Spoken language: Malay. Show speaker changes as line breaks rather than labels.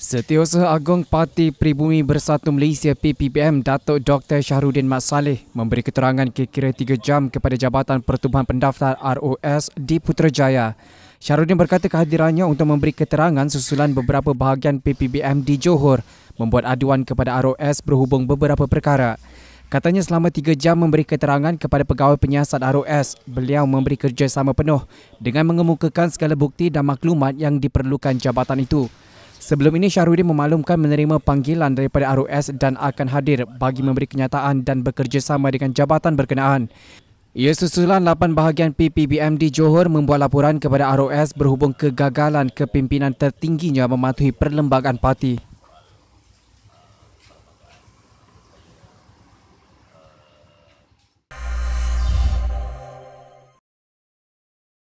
Setiausaha Agung Parti Pribumi Bersatu Malaysia (PPBM) Datuk Dr. Syahrudin Mat Saleh memberi keterangan kira-kira 3 jam kepada Jabatan Pertubuhan Pendaftar ROS di Putrajaya. Syahrudin berkata kehadirannya untuk memberi keterangan susulan beberapa bahagian PPBM di Johor membuat aduan kepada ROS berhubung beberapa perkara. Katanya selama tiga jam memberi keterangan kepada pegawai penyiasat ROS, beliau memberi kerjasama penuh dengan mengemukakan segala bukti dan maklumat yang diperlukan jabatan itu. Sebelum ini Syahrudin memaklumkan menerima panggilan daripada ROS dan akan hadir bagi memberi kenyataan dan bekerjasama dengan jabatan berkenaan. Ia susulan lapan bahagian PPBMD Johor membuat laporan kepada ROS berhubung kegagalan kepimpinan tertingginya mematuhi perlembagaan parti.